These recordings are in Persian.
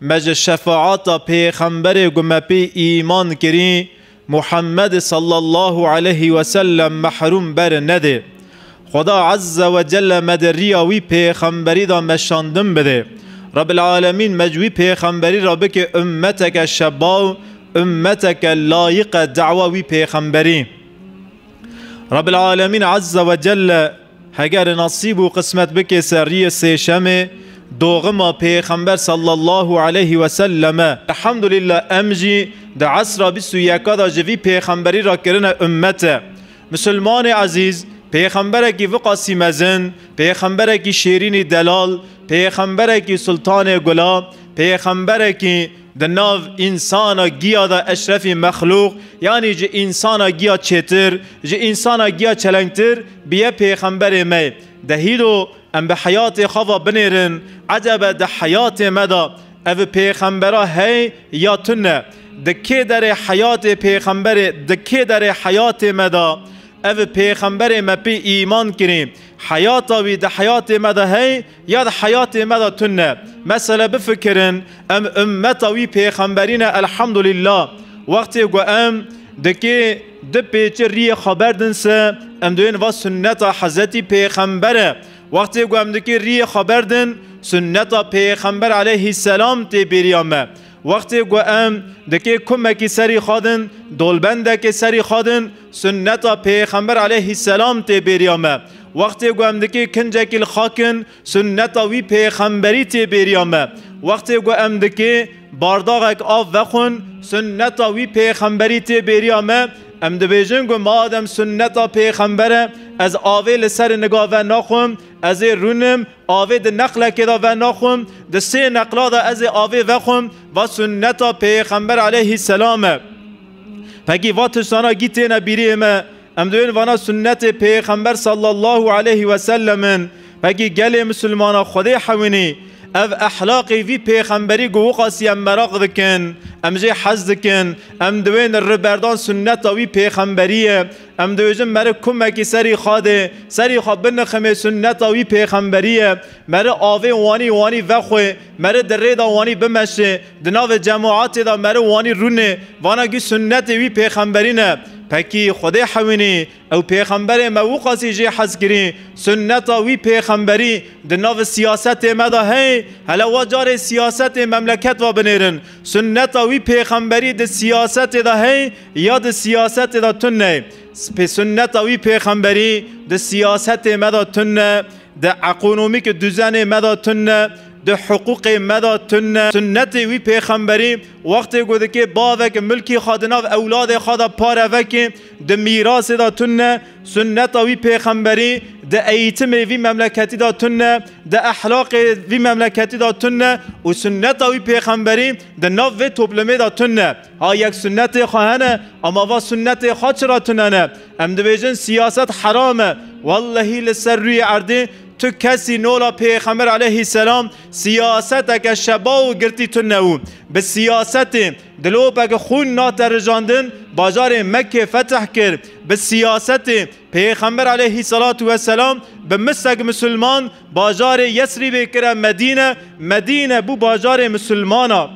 مج شفاعتا پیغمبر گم پی ایمان کری محمد صلی الله علیه وسلم محروم بر نده خدا عز و جل مدریا وی پیغمبری دا مشاندم بده رب العالمین مجوی پیغمبری را بک امتک شبا امتک لایق دعوه وی پیغمبری رب العالمین عز و جل هگر نصیب و قسمت بک سری سیشمه ما پیغمبر صلی الله علیه و سلم الحمدلله امجی د عصر 21 دا جوی پیغمبری را کرن امت مسلمان عزیز پیغمبر کی وقاسی مزن پیغمبر کی شیرین دلال پیغمبر کی سلطان گلا پیغمبر کی ده نو انسان گیا دا اشرفی مخلوق یعنی جه انسان گیا چتر جه انسان گیا چلنگتر بیا پیغمبر می ده هیدو ام به حیات خوا بنیرن عجب ده حیات مدا او پیغمبرا هی یا تنه ده که در حیات پیغمبر ده که در حیات مدا او پیغمبر ما پی ایمان کنیم حیات وی ده حیات مده هی یا ده حیات مده تنه مثلا بفکرن ام امت وی پیغمبرین لله وقتی گو ام دکی ده پیچه ری خبر دنس ام دوین و سنت حضرت پیغمبره وقتی گو ام دکی ری خبر دن سنت پیغمبر علیه السلام تی بیریامه وقتی گوام دکی کمکی سری خادن دولبندکی سری خادن سنتا پیغمبر علیه السلام تی بریامه وقتی گوام دکی کنجکی الخاکن سنتا وی پیغمبری تی بریامه وقتی گوام دکی بارداغک آف وخون سنتا وی پیغمبری تی بریامه ام دبیجن گو مادم سنتا پیغمبره از آوه لسر نگاه و نخم از رونم آوه ده نقل کدا و نخم د سه نقلا دا از آوه و خوم و سنتا پیغمبر علیه السلام پگی واتشانا گیتی نبیریم ام دوین وانا سنت پیغمبر صلی الله علیه و سلم پگی گله مسلمان خدای حوینی اف اخلاق وی پیغمبری گو قاسی ام مراق دکن ام جی دکن ام دوین ربردان سنت وی پیغمبریه ام دویجم مره کمکی سری خاده سری خاد بن خمه سنت وی پیغمبریه مره آوه وانی وانی وخوه مره دره دا وانی بمشه دناو جماعات دا مره وانی رونه وانا گی سنت وی پیغمبرینه پکی خود حوینی او پیغمبر مو قاسی جی حز کری سنت وی پیغمبری د سیاستی سیاست مدا هی هلا وجار سیاست مملکت و بنیرن سنت وی پیغمبری د سیاست دا هی یا د سیاست دا تنه به سنت وی پیغمبری د سیاست مدا تن د اقونومیک دوزن مدا تن د حقوق مدا تن سنت وی پیغمبری وقت گود که باوک ملکی خادنا و اولاد خدا پاره وک د میراث دا تن سنت وی پیغمبری د ایتم وی مملکتی دا تن د احلاق وی مملکتی دا تن او سنت وی پیغمبری د نو و توبلمه دا تن ها یک سنت خواهنه اما و سنت خاطراتنه ام دویجن سیاست حرامه والله لسر روی عرده تو کسی نولا پیغمبر علیه السلام سیاست که شبا و گرتی تو نو به سیاست دلو بگ خون ناترجاندن بازار مکه فتح کرد به سیاست پیغمبر علیه السلام به مسک مسلمان بازار یسری بکره مدینه مدینه بو بازار مسلمانا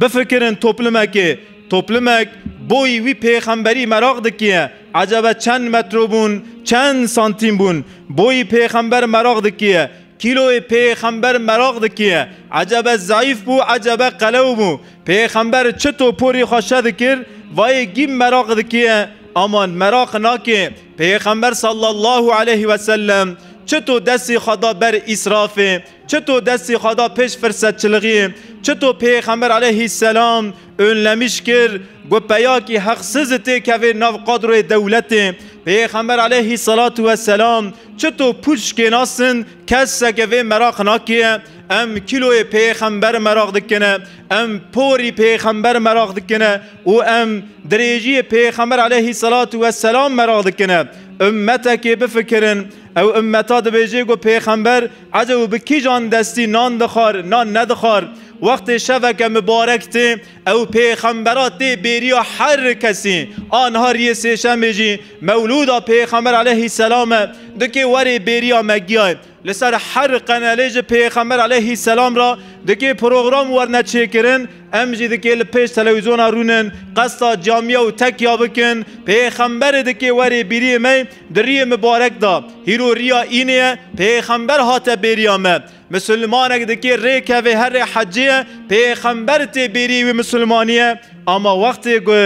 بفکرن توپلمه که مراغ دکیه عجبه چند متر بون چند سانتیم بون بوی پیغمبر مراغ دکیه کیلو پیغمبر مراغ دکیه عجب ضعیف بو عجب قلو بو پیغمبر چه تو پوری خوشه دکیر وای گیم مراغ دکیه آمان مراغ ناکه پیغمبر صلی الله علیه و سلم چه تو دستی خدا بر اسرافه چطور دستی خدا پیش فرصت فرصتچلقی چطور پیغمبر علیه السلام اون اونلمیش کرد گو پیاکی حق سزتی که وی نو قدر دولتی پیغمبر علیه صلات و سلام چطور پوچ کناسن کس که وی مراق ناکیه ام کیلوی پیغمبر مراق دکنه ام پوری پیغمبر مراق دکنه و ام دریجی پیغمبر علیه صلات و سلام مراق دکنه امتا که بفکرن او امتا دبیجی گو پیغمبر عجب به کی جان دستی نان دخار نان ندخار وقت شبکه مبارک ته او پیغمبرات ته بریا هر کسی آنها ریه سه جی مولودا پیغمبر علیه السلام دکی وری بریا مگیای لسر هر قنالج پیغمبر علیه السلام را دکی پروگرام ورنه چکرن ام جی دکی لپیش تلویزیون رونن قصد جامعه و تکیا بکن پیغمبر دکی وری بری می دری مبارک دا هیرو ریا اینه پیغمبر هات بریامه مسلمانک دکی ریکه و هر حجیه پیغمبر تی بری و مسلمانیه اما وقتی گو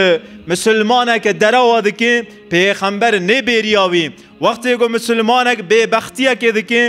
مسلمانک دراو دکی پیغمبر نبریاوی وقتی گو مسلمانک به بختیه که دکی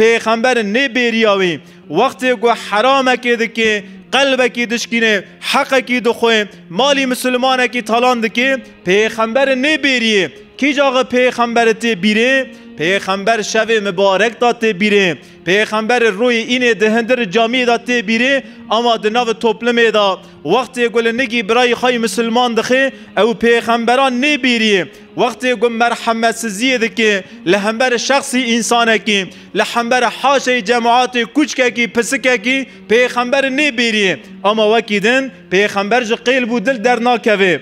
پیغمبر نبریاوی وقتی گو حرامه که دکی قلبه کی دشکینه حق کی دخوه مالی مسلمانه کی تالانده که پیغمبر نبریه کی جاغ پیغمبر تی بیره پیغمبر شب مبارک داته بیره پیغمبر روی این دهندر جامعه داته بیره اما دناو توپلمه دا وقتی گل نگی برای خای مسلمان دخه او پیغمبران بیره وقتی گل مرحمه سزیه دکی لهمبر شخصی انسانه کی لهمبر حاشه جماعات کچکه کی پسکه کی پیغمبر بیری اما دن پیغمبر جو قیل بودل دل در ناکوه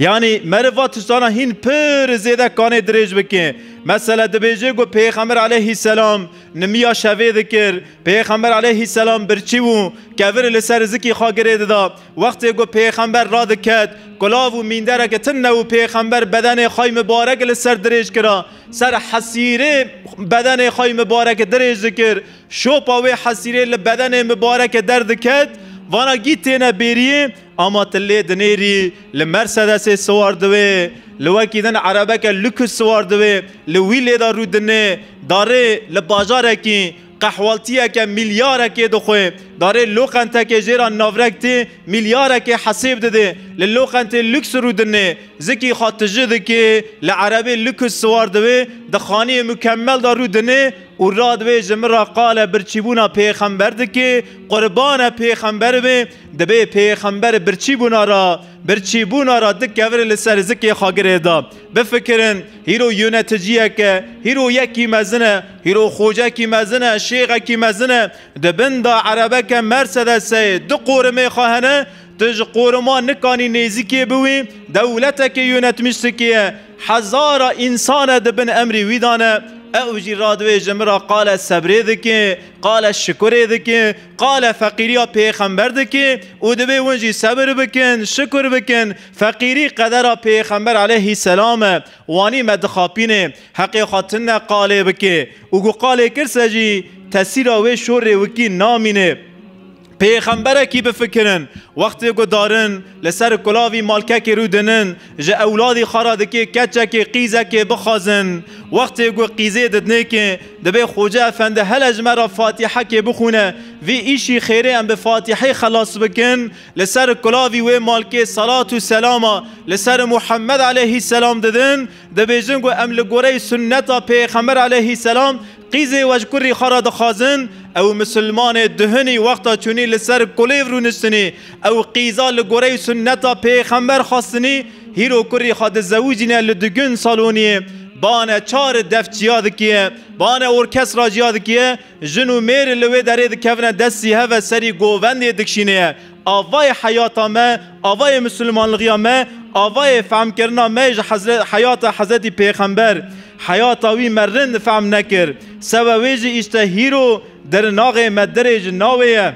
یعنی مروا تشتانا هین پر زیده کانه دریج بکن مثلا دبیجه گو پیغمبر علیه السلام نمیا شوی دکر پیغمبر علیه السلام برچی و کور لسر زکی خواه گریده دا وقتی گو پیغمبر را کرد گلاو و میندره که تن نو پیغمبر بدن خواه مبارک لسر دریج کرا سر حسیره بدن خواه مبارک دریج دکر شو پاوی حسیره لبدن مبارک درد کرد vana gîtêne bêriye ama tilê di nêrî li Mercedesê siwar divê li wekî din erebeke lüks siwar divê li wî lêda rûdinê darê li bajarekî qehwaltiyeke milyarekê dixwe darê loqentekê jêra navrektê milyarekê hesêb dide li loqentê lüks rûdinê zikî xatijî dike li erebê lüks siwar divê di xaniyê mükemmel da rûdinê و راد به جمرا قال برچیبونا پیغمبر دکی قربان پیغمبر به دبه پیغمبر چیبونا را بر چیبونا را دک ور لسر زکی خاگره دا بفکرن هیرو یونتجیه که هیرو یکی مزنه هیرو خوجه کی مزنه شیغه کی مزنه دبن دا عربه که مرسدسه دو قورمه خواهنه تج قورما نکانی نزیکی بوی دولت که یونت مشتکیه هزار انسان دبن امری ویدانه او جی رادوی جمرا قال صبری دکه قال شکر دکه قال فقیری پیخنبر دکه او دوی ونجی صبر بکن شکر بکن فقیری قدر پیغمبر علیه سلام وانی مدخاپینه حق خاطن قاله بکه او گو قاله جی تسیر و شور وکی نامینه پیغمبرکی بفکرن وقتی گو دارن لسر کلاوی مالکه که رو دنن جه اولادی خراده که کچه که قیزه که بخوازن وقتی گو قیزه ددنه که دبه خوجه افنده هل اجمرا فاتحه که بخونه وی ایشی خیره ام به فاتحه خلاص بکن لسر کلاوی و مالکه صلات و سلاما لسر محمد علیه السلام ددن دبه جنگو ام لگوره سنتا پیغمبر علیه السلام قیزه وجکوری خارا دخازن او مسلمان دهنی وقتا چونی لسر کلیو رو نشتنی او قیزا لگوری سنتا پیغمبر خواستنی هیرو کوری خاد زوجینه لدگن سالونیه بانه چار دفت یاد کیه بانه اورکسترا یاد کیه جنو میر لوی دره دکونه دستی هوا سری گووند دکشینه آوای حیاتا ما آوای مسلمانلغیا ما آوای فهم کرنا ما حضرت حیات حضرت پیغمبر حیات وی مرن فهم نکر سبا وی هیرو در ناغ مدر ناویه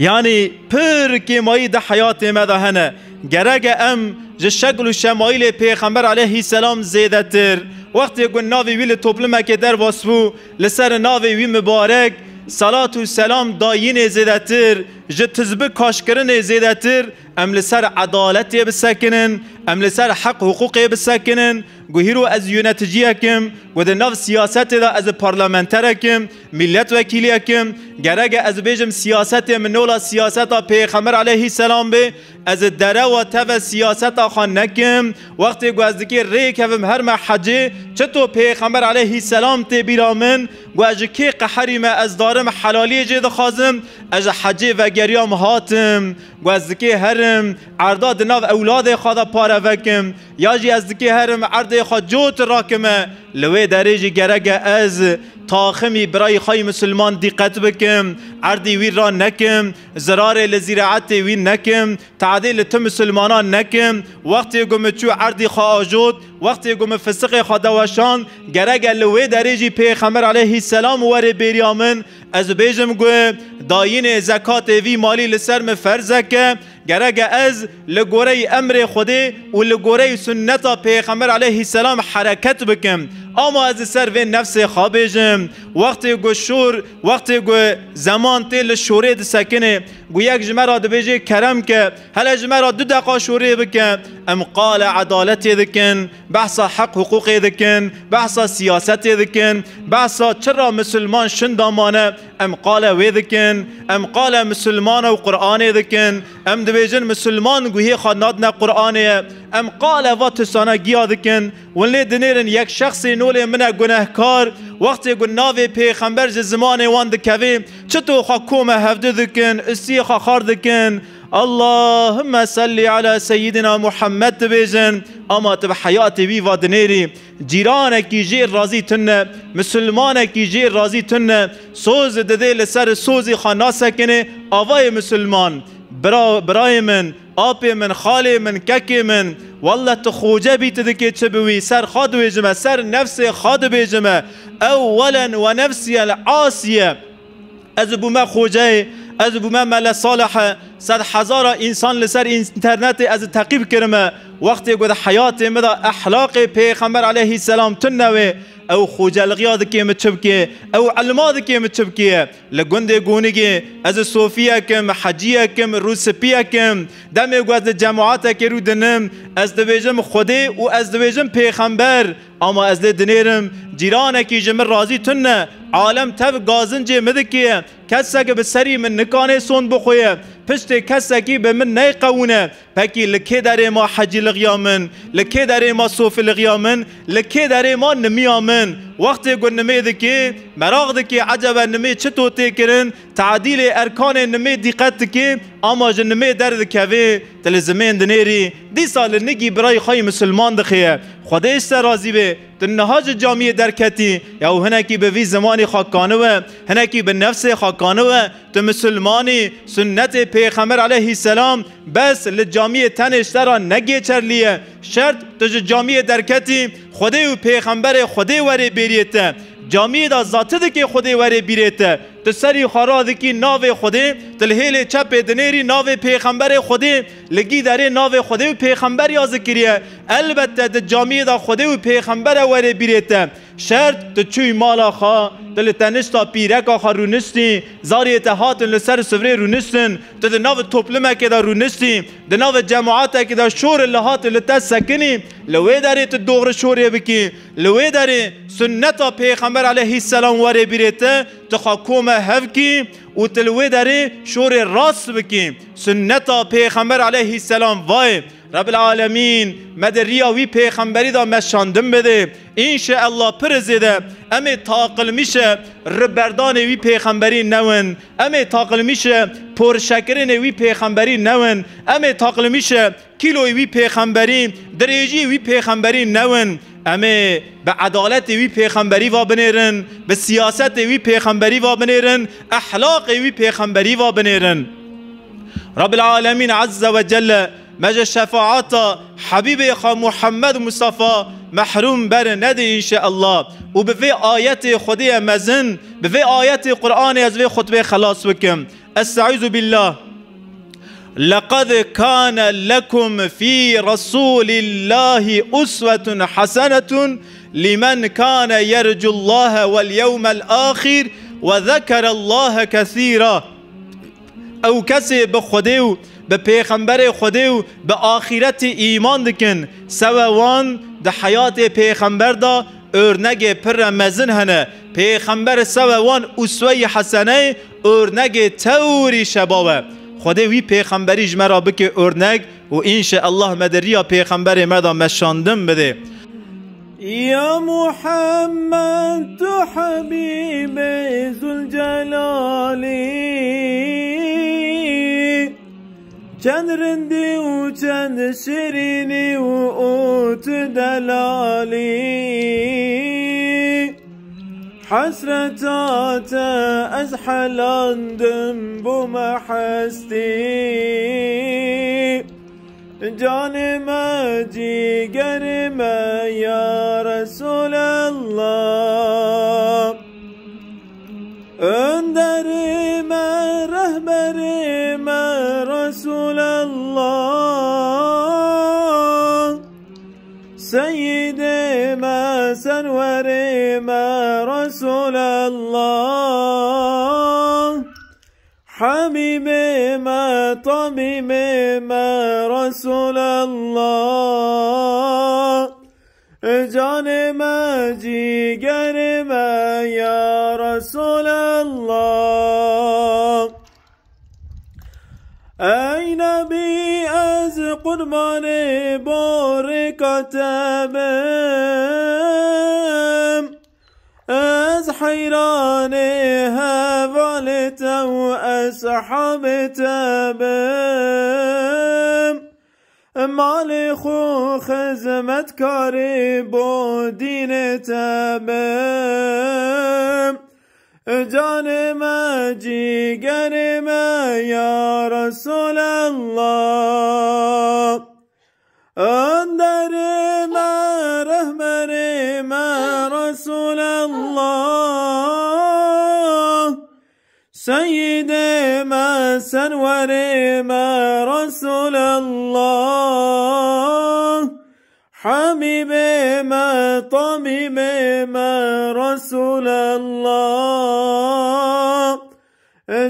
یعنی پر مایی ده حیات مده هنه گرگ ام جه شکل و شمایل پیغمبر علیه السلام زیده تر وقتی گون ناوی ویل توپلمه که در واسبو لسر ناوی وی مبارک صلات و سلام داین زیده تر جتزب كاشكرن زيدتر ام لسر عدالت بسكنن ام لسر حق حقوق بسكنن گوهیرو از یونتجی کم و ده نف سیاست دا از پارلمنتر کم ملت وکیلی کم گرگ از بیجم سیاست منولا سیاست پیغمبر علیه السلام به از دره و تف سیاست خان نکم وقتی گو از دکی ری کفم هر ما حجه چطو پیغمبر علیه السلام تی بیرامن گو از کی قحری ما از دارم حلالی جد خازم از حجه و گریام هاتم گو از دکی هرم عردا دناو اولاد خدا پاره وکم یا جی از دکی هرم عرد خدا جوت راکمه لوی درجی گرگ از تاخمی برای خای مسلمان دقت بکم عردی وی را نکم زرار لزیرعت وی نکم تعدیل تو مسلمانان نکم وقتی گم چو عردی خوا آجود وقتی گم فسق خوا دوشان گرگ لوی درجی پیغمبر علیه السلام وره بریامن از بیجم گو داین زکات وی مالی لسر که گرگ از لگوره امر خودی و لگوره سنت پیغمبر علیه السلام حرکت بکم اما از سر وین نفس خوابیجم وقتی گو شور وقتی گو زمان تیل شوری د سکنه گو یک جمعه را دبیجه کرم که هل جمعه را دو دقا شوری بکن ام قال عدالت دکن بحث حق حقوقی دکن بحث سیاستی دکن بحث چرا مسلمان شندامانه ام قال وی دکن ام قال مسلمان و قرآنی دکن ام دبیجن مسلمان گویی خانات نه قرآنیه ام قال و تسانا گیا دکن ولی دنیرن یک شخص نول من گناهکار وقتی گناوی ناوی پیغمبر زمان وان دکوی چتو خا کوم هفته دکن استی خا خار دکن اللهم صل على سيدنا محمد بيجن اما تب حياتي بي ودنيري جيرانك جي راضي تن مسلمانك جي راضي تن سوز ددل لسر سوزي خناسكني اوای مسلمان برا برای من آبی من خالی من ککی من والله تو خوجه بیت دکی چه بوی سر خود بیجمه سر نفس خود بیجمه اولا و نفسی العاصیه از بومه خوجه از بومه مل صالحه صد هزار انسان لسر اینترنت از تقیب کرمه وقتی گود حیات مدا احلاق پیغمبر علیه السلام تنوه او خوجلقیا دکې مچبکې او علما دکې مچبکې لګوندې ګونګې از صوفیا کم حجیا کم روسپیا کم د مې ګواز جماعت کې رو دنم از د ویژم خدای او از د ویژم پیغمبر اما از دنیرم جیرانه کی جمر راضی تنه عالم تف گازن جه مده که کسا که به سری من نکانه سون بخویه پشت که به من نیقونه پکی لکه در ما حجی لغیا من لکه در ما صوفی لغیا من در ما نمیامن وقتی گو نمی دکی مراغ دکی عجب نمی چطور تکرن تعدیل ارکان نمی دقت دکی اما جن در درد تلزمه تل زمین دنیری دی سال نگی برای خواهی مسلمان دخیه خودش سر راضی به نهاج جامعه درکتی یا هنکی به وی زمانی خاکانه و هنکی به نفس خاکانه و تو مسلمانی سنت پیغمبر علیه السلام بس لجامعه تنش ترا نگی چرلیه شرط تو جامعه درکتی خدای و پیغمبر خدای وری بریته جامی دا ذاته ده که خودی وری بیریته تو سری خارا ده که ناو خودی تلهیل چپ دنیری ناو پیغمبر خودی لگی داره ناو خودی و پیغمبر یاز کریه البته ده جامی دا خودی و پیغمبر وری بیریته شرط تو چوی مالا خوا دل تنشتا پیرکا خوا رونشتی زاری اتحاتن لسر سفره رونشتن تو ده ناو توپلمه که دا رونشتی ده ناو جماعت که دا شور لحات لتا سکنی لوی داری تو دوغر شوری بکی لوی داری سنتا پیغمبر علیه السلام واری بیرته تو خوا کومه هفکی و تلوی داری شور راست بکی سنتا پیغمبر علیه السلام وای رب العالمین مد وی پیغمبری دا مشاندم بده این شه الله پر زده، امی تاقل میشه ربردان وی پیغمبری نون امی تاقل میشه پرشکر وی پیغمبری نون امی تاقل میشه کیلو وی پیغمبری دریجی وی پیغمبری نون امی به عدالت وی پیغمبری وابنیرن به سیاست وی پیغمبری وابنیرن اخلاق وی پیغمبری وابنیرن رب العالمین عز و جل مجا شفاعتا حبیب خواه محمد مصطفى محروم بر ندي ان و الله وبفي آيات خدي مزن بفي آيات قرآن از في خطبه خلاص بكم استعوذ بالله لقد كان لكم في رسول الله أسوة حسنة لمن كان يرجو الله واليوم الآخر وذكر الله كثيرا أو كسي خديو به پیغمبر خودی و به آخرت ایمان دکن سووان ده حیات پیغمبر دا ارنگ پر مزن هنه پیغمبر sevevan حسنه i ارنگ توری خودی şebave وی پیغمبری جمرا بکه ارنگ و انشاءالله مدریا پیغمبر مدا مشاندم بده یا محمد حبیب ذو چندرندی و چند شیرینی و اوت دلالی حسرتات از حلاندم bu محستی canıma ciğerime ya Resulallah ما طب ما رسول الله جان ما جيگر ما يا رسول الله أي نبي از قربان بارکتم از حيران هذا أنت وأصحابك بم مالي خو خزمت كاري بودين تبم جانما ما يا رسول الله سيد ما سنور ما رسول الله حبيب ما طبيب ما رسول الله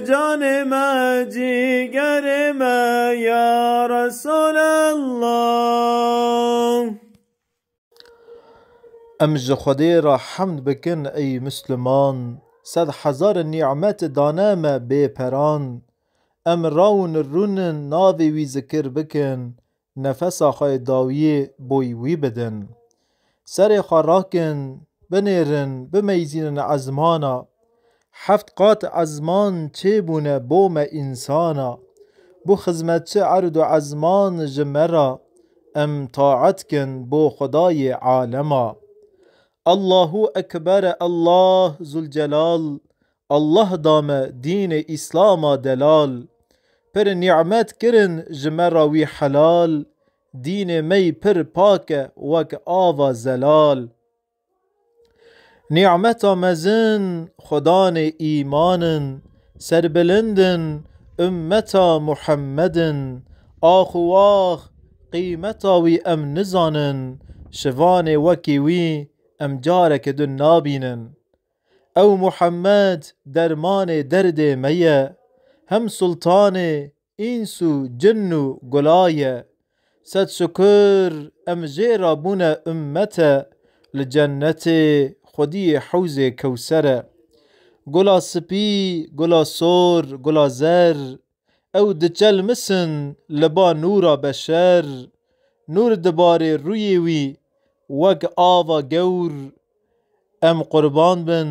جان ما جيجر ما يا رسول الله امج خديرة حمد بكن اي مسلمان صد هزار نعمت دانم پران ام راون رونن ناوی وی ذکر بکن نفس آخای داویه بوی وی بدن سر خراکن بنیرن بمیزینن ازمانا هفت قات ازمان چه بونه بوم انسانا بو چه عرد و ازمان جمرا ام طاعت کن بو خدای عالما Allahu Ekber'e Allah Zulcelal, Allah dame dine Islama delal. Pir ni'met kirin ji me ra wî helal, dînê me pir pak e wek ava zelal. Ni'meta mezin, xwedanê îmanin, serbilindin, ümmeta Muhammedin, axu ah qîmeta wî em nizanin, şivanê wekî wî, ام جارك دن نابینم او محمد درمان درد میه هم سلطان انسو جنو جن و گلایه صد شکر ام جیرابون امته لجنت خودی حوز کوسره گلا سپی گلا سور گلا زر او دجل مسن لبا نورا بشر نور دباري روی وی وك آوا گور ام قربان بن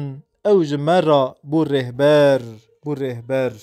او جمرا بو رهبر بو رهبر